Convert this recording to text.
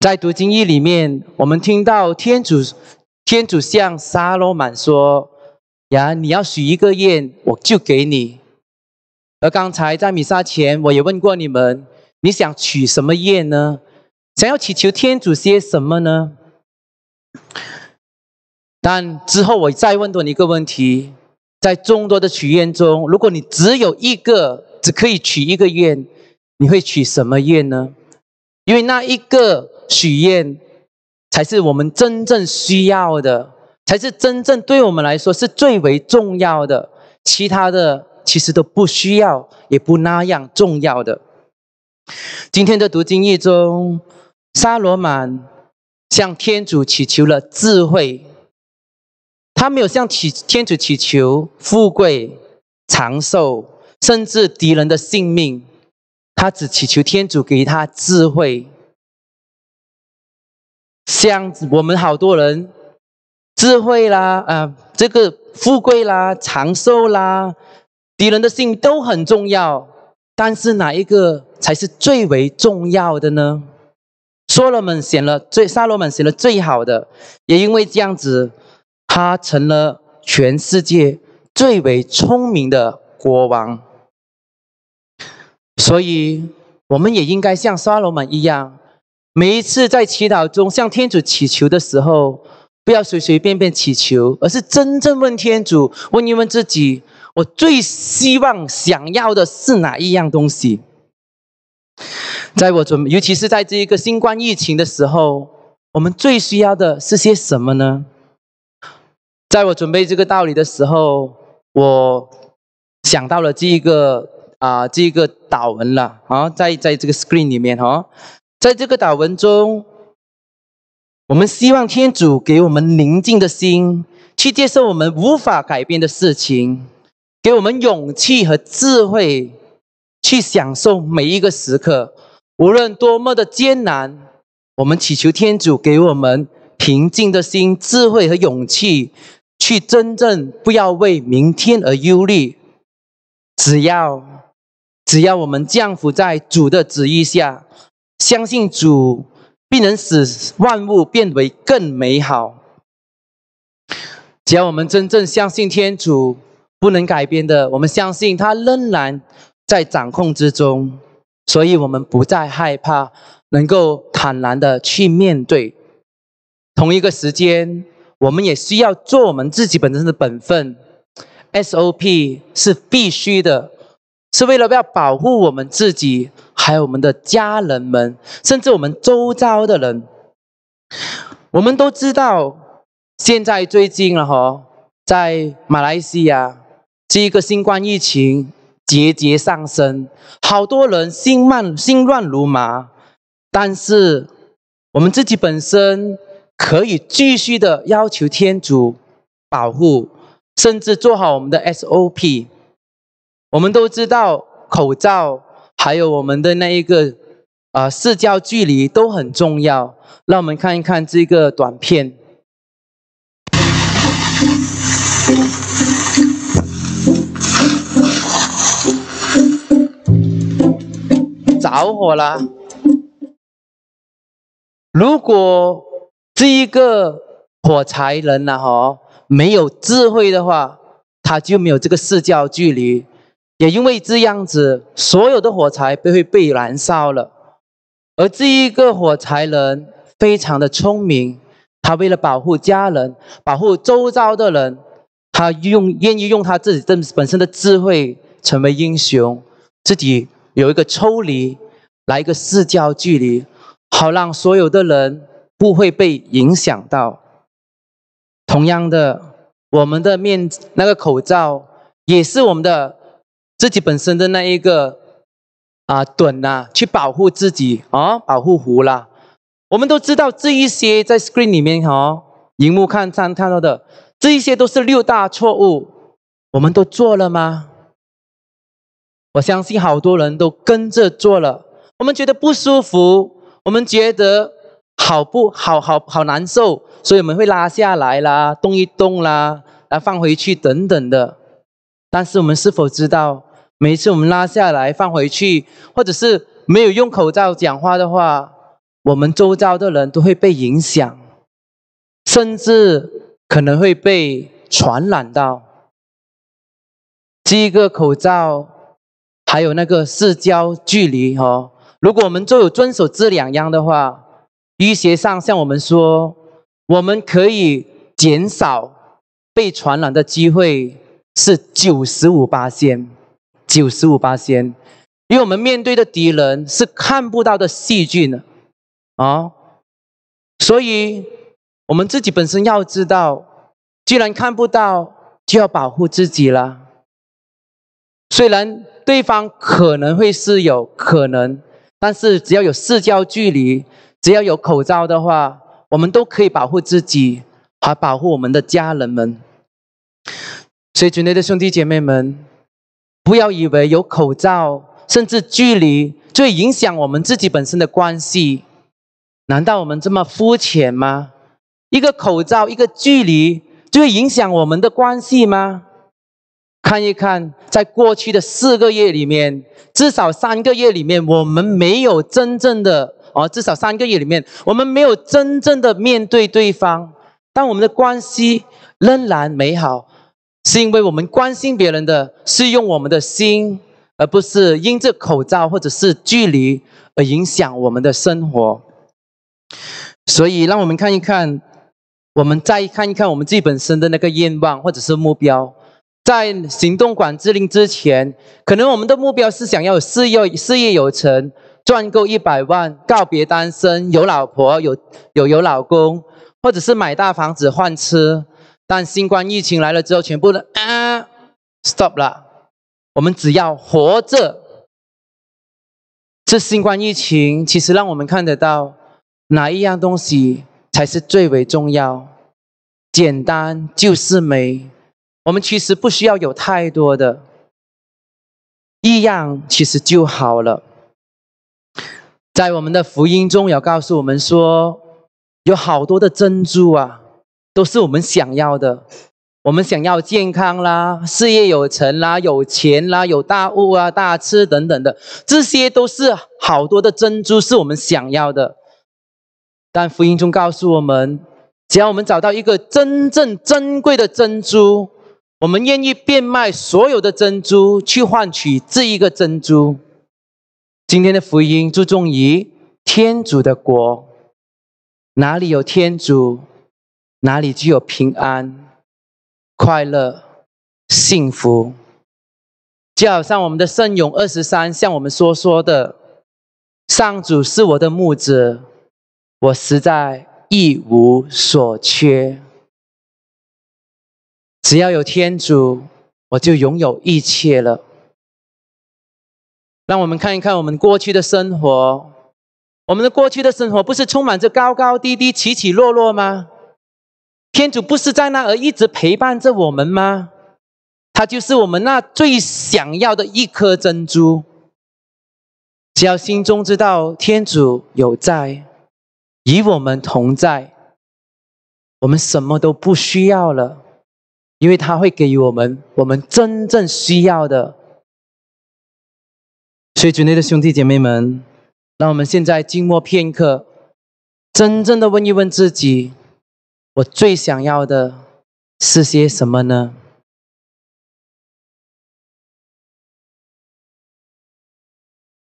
在读经义里面，我们听到天主，天主向沙罗满说：“呀，你要许一个愿，我就给你。”而刚才在米撒前，我也问过你们：“你想许什么愿呢？想要祈求天主些什么呢？”但之后我再问你一个问题：在众多的许愿中，如果你只有一个，只可以许一个愿，你会许什么愿呢？因为那一个。许愿才是我们真正需要的，才是真正对我们来说是最为重要的。其他的其实都不需要，也不那样重要的。今天的读经一中，沙罗满向天主祈求了智慧，他没有向祈天主祈求富贵、长寿，甚至敌人的性命，他只祈求天主给他智慧。这样子，我们好多人智慧啦，啊，这个富贵啦、长寿啦，敌人的性都很重要。但是哪一个才是最为重要的呢？所罗门选了最，萨罗门选了最好的，也因为这样子，他成了全世界最为聪明的国王。所以，我们也应该像萨罗门一样。每一次在祈祷中向天主祈求的时候，不要随随便便祈求，而是真正问天主，问一问自己：我最希望、想要的是哪一样东西？在我准，尤其是在这一个新冠疫情的时候，我们最需要的是些什么呢？在我准备这个道理的时候，我想到了这一个啊，这一个祷文了啊，在在这个 screen 里面哈。在这个祷文中，我们希望天主给我们宁静的心，去接受我们无法改变的事情；给我们勇气和智慧，去享受每一个时刻，无论多么的艰难。我们祈求天主给我们平静的心、智慧和勇气，去真正不要为明天而忧虑。只要，只要我们降服在主的旨意下。相信主必能使万物变为更美好。只要我们真正相信天主，不能改变的，我们相信他仍然在掌控之中，所以我们不再害怕，能够坦然的去面对。同一个时间，我们也需要做我们自己本身的本分，SOP 是必须的，是为了要保护我们自己。还有我们的家人们，甚至我们周遭的人，我们都知道，现在最近了哈，在马来西亚，这一个新冠疫情节节上升，好多人心慢心乱如麻。但是我们自己本身可以继续的要求天主保护，甚至做好我们的 SOP。我们都知道口罩。还有我们的那一个啊，社交距离都很重要。让我们看一看这个短片，着火了。如果这一个火柴人呐，哈，没有智慧的话，他就没有这个社交距离。也因为这样子，所有的火柴都会被燃烧了。而这一个火柴人非常的聪明，他为了保护家人、保护周遭的人，他用愿意用他自己这本身的智慧成为英雄，自己有一个抽离，来一个社交距离，好让所有的人不会被影响到。同样的，我们的面那个口罩也是我们的。自己本身的那一个啊盾呐，去保护自己啊保护湖啦。我们都知道这一些在 screen 里面哦，荧幕看上看到的这一些都是六大错误，我们都做了吗？我相信好多人都跟着做了。我们觉得不舒服，我们觉得好不好好好好难受，所以我们会拉下来啦，动一动啦，来放回去等等的。但是我们是否知道？每次我们拉下来放回去，或者是没有用口罩讲话的话，我们周遭的人都会被影响，甚至可能会被传染到。这个口罩，还有那个社交距离哦。如果我们都有遵守这两样的话，医学上像我们说，我们可以减少被传染的机会是九十五八线。九十五八仙，因为我们面对的敌人是看不到的细菌啊，所以我们自己本身要知道，既然看不到，就要保护自己了。虽然对方可能会是有可能，但是只要有社交距离，只要有口罩的话，我们都可以保护自己，还保护我们的家人们。所以，群内的兄弟姐妹们。不要以为有口罩甚至距离就会影响我们自己本身的关系，难道我们这么肤浅吗？一个口罩，一个距离就会影响我们的关系吗？看一看，在过去的四个月里面，至少三个月里面，我们没有真正的哦，至少三个月里面，我们没有真正的面对对方，但我们的关系仍然美好。是因为我们关心别人的是用我们的心，而不是因这口罩或者是距离而影响我们的生活。所以，让我们看一看，我们再看一看我们自己本身的那个愿望或者是目标，在行动管制令之前，可能我们的目标是想要事业事业有成，赚够一百万，告别单身，有老婆，有有有老公，或者是买大房子换车。但新冠疫情来了之后，全部的啊，stop 了。我们只要活着。这新冠疫情其实让我们看得到哪一样东西才是最为重要。简单就是美。我们其实不需要有太多的异样，其实就好了。在我们的福音中有告诉我们说，有好多的珍珠啊。都是我们想要的，我们想要健康啦，事业有成啦，有钱啦，有大物啊，大吃等等的，这些都是好多的珍珠，是我们想要的。但福音中告诉我们，只要我们找到一个真正珍贵的珍珠，我们愿意变卖所有的珍珠去换取这一个珍珠。今天的福音注重于天主的国，哪里有天主？哪里具有平安、快乐、幸福？就好像我们的圣咏二十三向我们所说的：“上主是我的牧者，我实在一无所缺。只要有天主，我就拥有一切了。”让我们看一看我们过去的生活。我们的过去的生活不是充满着高高低低、起起落落吗？天主不是在那儿一直陪伴着我们吗？他就是我们那最想要的一颗珍珠。只要心中知道天主有在，与我们同在，我们什么都不需要了，因为他会给予我们我们真正需要的。所以，主内的兄弟姐妹们，让我们现在静默片刻，真正的问一问自己。我最想要的是些什么呢？